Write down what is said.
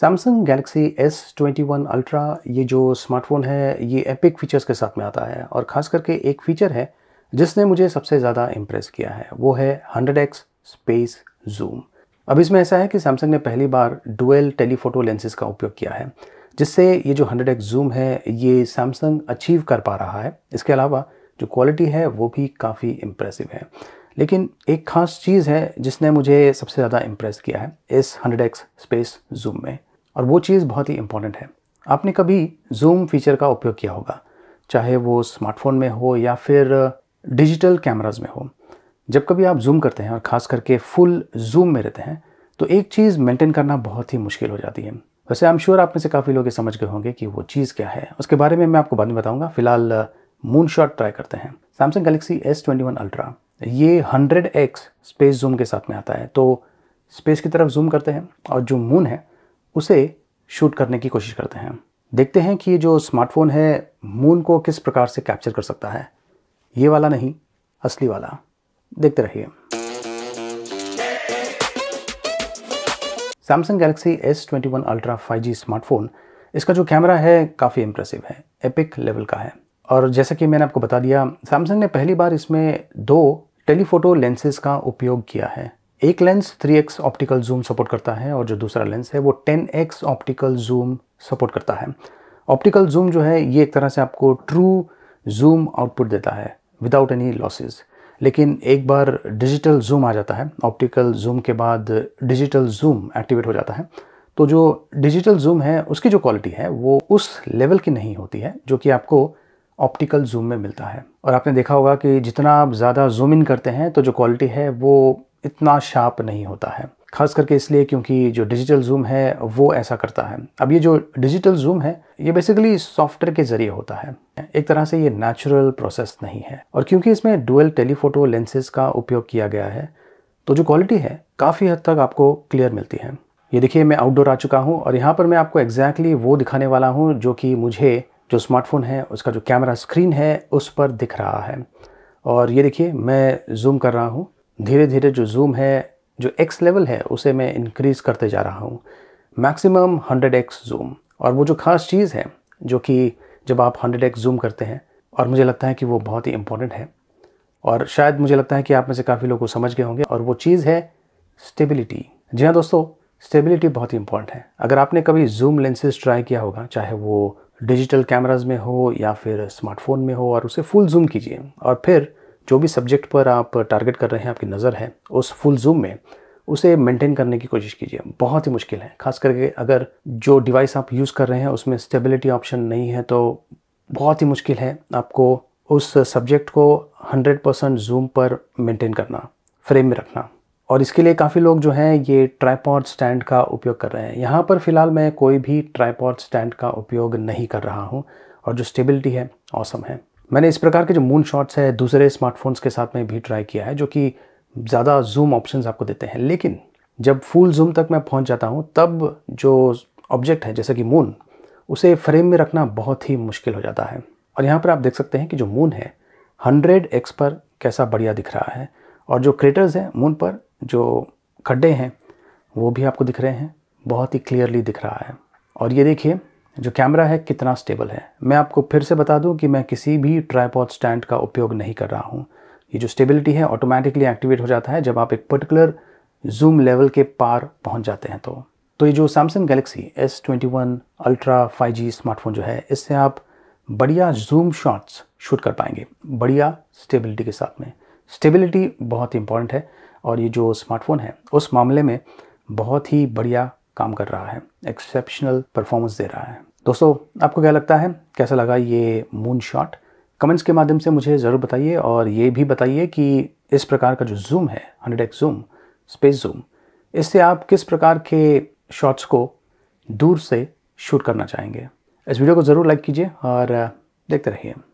Samsung Galaxy S twenty one Ultra ये जो smartphone है ये एपिक फ़ीचर्स के साथ में आता है और ख़ास करके एक फ़ीचर है जिसने मुझे सबसे ज़्यादा इम्प्रेस किया है वो है 100x स्पेस जूम अब इसमें ऐसा है कि सैमसंग ने पहली बार डुअल टेलीफोटो लेंसेज का उपयोग किया है जिससे ये जो 100x जूम है ये सैमसंग अचीव कर पा रहा है इसके अलावा जो क्वालिटी है वो भी काफ़ी इम्प्रेसिव है लेकिन एक खास चीज़ है जिसने मुझे सबसे ज़्यादा इम्प्रेस किया है इस एक्स स्पेस जूम में और वो चीज़ बहुत ही इम्पॉर्टेंट है आपने कभी जूम फीचर का उपयोग किया होगा चाहे वो स्मार्टफोन में हो या फिर डिजिटल uh, कैमराज में हो जब कभी आप जूम करते हैं और ख़ास करके फुल जूम में रहते हैं तो एक चीज़ मेंटेन करना बहुत ही मुश्किल हो जाती है वैसे आई एम श्योर आप में से काफ़ी लोग ये समझ गए होंगे कि वो चीज़ क्या है उसके बारे में मैं आपको बाद में बताऊँगा फिलहाल मून शॉट ट्राई करते हैं Samsung Galaxy S twenty one Ultra ये 100x स्पेस जूम के साथ में आता है तो स्पेस की तरफ जूम करते हैं और जो मून है उसे शूट करने की कोशिश करते हैं देखते हैं कि ये जो स्मार्टफोन है मून को किस प्रकार से कैप्चर कर सकता है ये वाला नहीं असली वाला देखते रहिए Samsung Galaxy S twenty one Ultra five G smartphone इसका जो कैमरा है काफ़ी इम्प्रेसिव है एपिक लेवल का है और जैसा कि मैंने आपको बता दिया सैमसंग ने पहली बार इसमें दो टेलीफोटो लेंसेज का उपयोग किया है एक lens 3x optical zoom support करता है और जो दूसरा लेंस है वो 10x ऑप्टिकल जूम सपोर्ट करता है ऑप्टिकल जूम जो है ये एक तरह से आपको ट्रू जूम आउटपुट देता है विदाउट एनी लॉसेज लेकिन एक बार डिजिटल जूम आ जाता है ऑप्टिकल जूम के बाद डिजिटल जूम एक्टिवेट हो जाता है तो जो डिजिटल जूम है उसकी जो क्वालिटी है वो उस लेवल की नहीं होती है जो कि आपको ऑप्टिकल जूम में मिलता है और आपने देखा होगा कि जितना आप ज़्यादा जूम इन करते हैं तो जो क्वालिटी है वो इतना शार्प नहीं होता है खास करके इसलिए क्योंकि जो डिजिटल जूम है वो ऐसा करता है अब ये जो डिजिटल जूम है ये बेसिकली सॉफ्टवेयर के ज़रिए होता है एक तरह से ये नेचुरल प्रोसेस नहीं है और क्योंकि इसमें डुअल टेलीफोटो लेंसेज का उपयोग किया गया है तो जो क्वालिटी है काफ़ी हद तक आपको क्लियर मिलती है ये देखिए मैं आउटडोर आ चुका हूँ और यहाँ पर मैं आपको एग्जैक्टली exactly वो दिखाने वाला हूँ जो कि मुझे जो स्मार्टफोन है उसका जो कैमरा स्क्रीन है उस पर दिख रहा है और ये देखिए मैं जूम कर रहा हूँ धीरे धीरे जो जूम है जो एक्स लेवल है उसे मैं इंक्रीज़ करते जा रहा हूँ मैक्सिमम हंड्रेड एक्स जूम और वो जो ख़ास चीज़ है जो कि जब आप हंड्रेड एक्स जूम करते हैं और मुझे लगता है कि वो बहुत ही इम्पोर्टेंट है और शायद मुझे लगता है कि आप में से काफ़ी लोग को समझ गए होंगे और वो चीज़ है स्टेबिलिटी जी हाँ दोस्तों स्टेबिलिटी बहुत ही इंपॉर्टेंट है अगर आपने कभी जूम लेंसेज ट्राई किया होगा चाहे वो डिजिटल कैमराज में हो या फिर स्मार्टफोन में हो और उसे फुल जूम कीजिए और फिर जो भी सब्जेक्ट पर आप टारगेट कर रहे हैं आपकी नज़र है उस फुल जूम में उसे मेंटेन करने की कोशिश कीजिए बहुत ही मुश्किल है खास करके अगर जो डिवाइस आप यूज़ कर रहे हैं उसमें स्टेबिलिटी ऑप्शन नहीं है तो बहुत ही मुश्किल है आपको उस सब्जेक्ट को 100% जूम पर मेंटेन करना फ्रेम में रखना और इसके लिए काफ़ी लोग जो हैं ये ट्राईपॉड स्टैंड का उपयोग कर रहे हैं यहाँ पर फ़िलहाल मैं कोई भी ट्राईपॉड स्टैंड का उपयोग नहीं कर रहा हूँ और जो स्टेबिलिटी है औसम है मैंने इस प्रकार के जो मून शॉट्स है दूसरे स्मार्टफोन्स के साथ में भी ट्राई किया है जो कि ज़्यादा जूम ऑप्शन आपको देते हैं लेकिन जब फुल जूम तक मैं पहुँच जाता हूँ तब जो ऑब्जेक्ट है जैसे कि मून उसे फ्रेम में रखना बहुत ही मुश्किल हो जाता है और यहाँ पर आप देख सकते हैं कि जो मून है हंड्रेड एक्स पर कैसा बढ़िया दिख रहा है और जो क्रेटर्स हैं मून पर जो खड्डे हैं वो भी आपको दिख रहे हैं बहुत ही क्लियरली दिख रहा है और ये देखिए जो कैमरा है कितना स्टेबल है मैं आपको फिर से बता दूं कि मैं किसी भी ट्राईपॉड स्टैंड का उपयोग नहीं कर रहा हूँ ये जो स्टेबिलिटी है ऑटोमेटिकली एक्टिवेट हो जाता है जब आप एक पर्टिकुलर जूम लेवल के पार पहुँच जाते हैं तो तो ये जो Samsung Galaxy S twenty one Ultra five G smartphone जो है इससे आप बढ़िया जूम शॉट्स शूट कर पाएंगे बढ़िया स्टेबिलिटी के साथ में स्टेबिलिटी बहुत ही इंपॉर्टेंट है और ये जो स्मार्टफोन है उस मामले में बहुत ही बढ़िया काम कर रहा है एक्सेप्शनल परफॉर्मेंस दे रहा है दोस्तों आपको क्या लगता है कैसा लगा ये मून शॉट कमेंट्स के माध्यम से मुझे ज़रूर बताइए और ये भी बताइए कि इस प्रकार का जो जूम है hundred X zoom space zoom इससे आप किस प्रकार के शॉट्स को दूर से शूट करना चाहेंगे इस वीडियो को ज़रूर लाइक कीजिए और देखते रहिए